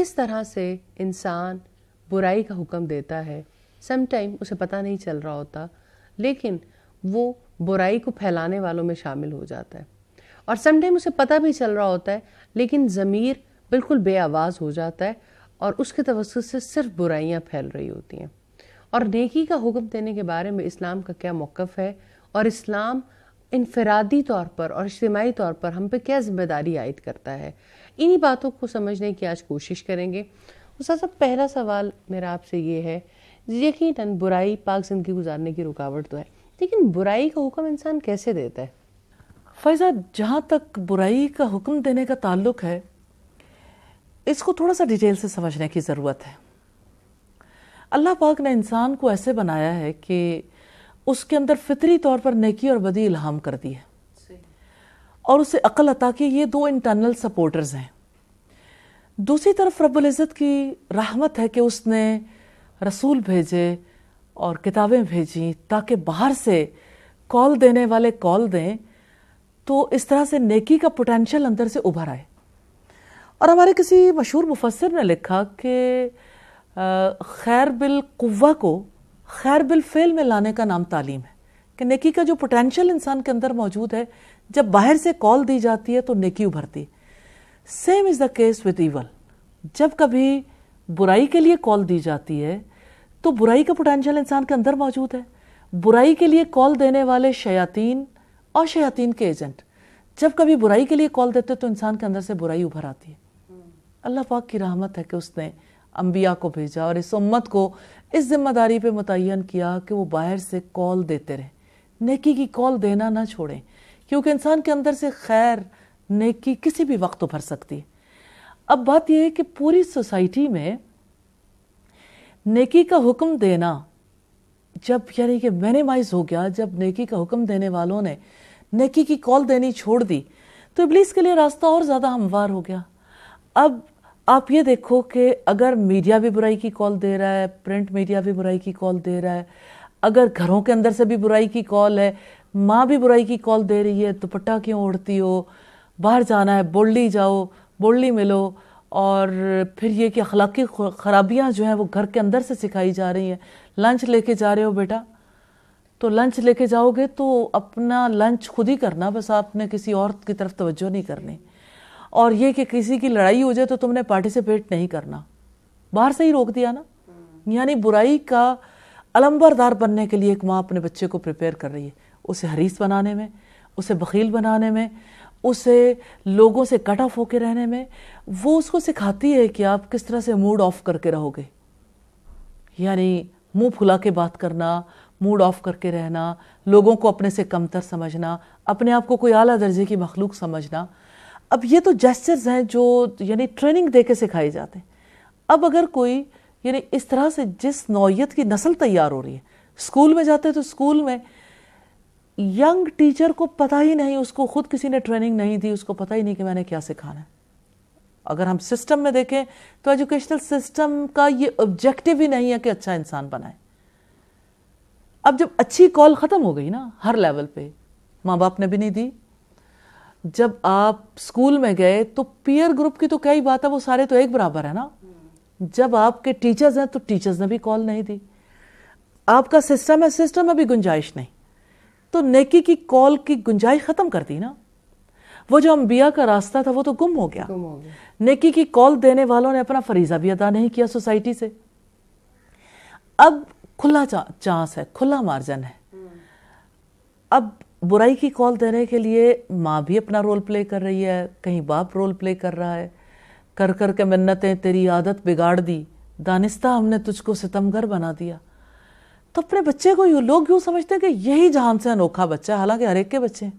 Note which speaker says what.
Speaker 1: किस तरह से इंसान बुराई का हुक्म देता है समटाइम उसे पता नहीं चल रहा होता लेकिन वो बुराई को फैलाने वालों में शामिल हो जाता है और समटाइम उसे पता भी चल रहा होता है लेकिन ज़मीर बिल्कुल बे हो जाता है और उसके तवसत से सिर्फ बुराइयाँ फैल रही होती हैं और नेकी का हुक्म देने के बारे में इस्लाम का क्या मौक़ है और इस्लाम इनफरादी तौर पर और इज्तमाही तौर पर हम पे क्या जिम्मेदारी आयद करता है इन्हीं बातों को समझने की आज कोशिश करेंगे उसका सब पहला सवाल मेरा आपसे ये है यकीन बुराई पाक ज़िंदगी गुजारने की रुकावट तो है लेकिन बुराई का हुक्म इंसान कैसे देता है फैज़ा
Speaker 2: जहाँ तक बुराई का हुक्म देने का ताल्लुक है इसको थोड़ा सा डिटेल से समझने की ज़रूरत है अल्लाह पाक ने इंसान को ऐसे बनाया है कि उसके अंदर फितरी तौर पर नेकी और बदी इल्हाम कर दी है और उसे अकल अता कि ये दो इंटरनल सपोर्टर्स हैं दूसरी तरफ इज़्ज़त की रहमत है कि उसने रसूल भेजे और किताबें भेजी ताकि बाहर से कॉल देने वाले कॉल दें तो इस तरह से नेकी का पोटेंशियल अंदर से उभर आए और हमारे किसी मशहूर मुफसर ने लिखा कि खैर बिल कुव्वा को खैर बिल फेल में लाने का नाम तालीम है कि नेकी का जो पोटेंशियल इंसान के अंदर मौजूद है जब बाहर से कॉल दी जाती है तो नेकी उभरती same is the case with evil जब कभी बुराई के लिए कॉल दी जाती है तो बुराई का पोटेंशियल इंसान के अंदर मौजूद है बुराई के लिए कॉल देने वाले शयातीन और शयातीन के एजेंट जब कभी बुराई के लिए कॉल देते तो इंसान के अंदर से बुराई उभर आती है अल्लाह पाक की रहमत है कि उसने अम्बिया को भेजा और इस उम्मत को इस जिम्मेदारी पे मुतन किया कि वो बाहर से कॉल देते रहे नेकी की कॉल देना ना छोड़ें क्योंकि इंसान के अंदर से खैर नेकी किसी भी वक्त उभर तो सकती है अब बात यह है कि पूरी सोसाइटी में नेकी का हुक्म देना जब यानी कि मैनिमाइज हो गया जब नेकी का हुक्म देने वालों ने नेकी की कॉल देनी छोड़ दी तो इबलीस के लिए रास्ता और ज़्यादा हमवार हो गया अब आप ये देखो कि अगर मीडिया भी बुराई की कॉल दे रहा है प्रिंट मीडिया भी बुराई की कॉल दे रहा है अगर घरों के अंदर से भी बुराई की कॉल है माँ भी बुराई की कॉल दे रही है दुपट्टा तो क्यों ओढ़ती हो बाहर जाना है बोल्डी जाओ बोल्डी मिलो और फिर ये कि अखलाकी ख़राबियाँ जो हैं वो घर के अंदर से सिखाई जा रही हैं लंच लेके जा रहे हो बेटा तो लंच लेके जाओगे तो अपना लंच खुद ही करना बस आपने किसी और की तरफ तवज्जो नहीं करनी और ये कि किसी की लड़ाई हो जाए तो तुमने पार्टिसिपेट नहीं करना बाहर से ही रोक दिया ना हम्म। यानी बुराई का अलंबरदार बनने के लिए एक माँ अपने बच्चे को प्रिपेयर कर रही है उसे हरीस बनाने में उसे बकील बनाने में उसे लोगों से कट ऑफ होके रहने में वो उसको सिखाती है कि आप किस तरह से मूड ऑफ करके रहोगे यानी मुंह फुला के बात करना मूड ऑफ करके रहना लोगों को अपने से कमतर समझना अपने आप को कोई आला दर्जे की मखलूक समझना अब ये तो जेस्चर्स हैं जो यानी ट्रेनिंग दे के सिखाए जाते हैं अब अगर कोई यानी इस तरह से जिस नौीयत की नस्ल तैयार हो रही है स्कूल में जाते तो स्कूल में यंग टीचर को पता ही नहीं उसको खुद किसी ने ट्रेनिंग नहीं दी उसको पता ही नहीं कि मैंने क्या सिखाना है अगर हम सिस्टम में देखें तो एजुकेशनल सिस्टम का ये ऑब्जेक्टिव ही नहीं है कि अच्छा इंसान बनाए अब जब अच्छी कॉल ख़त्म हो गई ना हर लेवल पे माँ बाप ने भी नहीं दी जब आप स्कूल में गए तो पीयर ग्रुप की तो कई बात है वो सारे तो एक बराबर है ना जब आपके टीचर्स हैं तो टीचर्स ने भी कॉल नहीं दी आपका सिस्टम है सिस्टम में भी गुंजाइश नहीं तो नेकी की कॉल की गुंजाइश खत्म कर दी ना वो जो अम्बिया का रास्ता था वो तो गुम हो गया, गुम हो गया। नेकी की कॉल देने वालों ने अपना फरीजा भी अदा नहीं किया सोसाइटी से अब खुला चांस है खुला मार्जन है अब बुराई की कॉल देने के लिए माँ भी अपना रोल प्ले कर रही है कहीं बाप रोल प्ले कर रहा है कर कर के मन्नतें तेरी आदत बिगाड़ दी दानिस्ता हमने तुझको सितमगर बना दिया तो अपने बच्चे को यू लोग यूँ समझते हैं कि यही जहान से अनोखा बच्चा है हालांकि हर एक के बच्चे हैं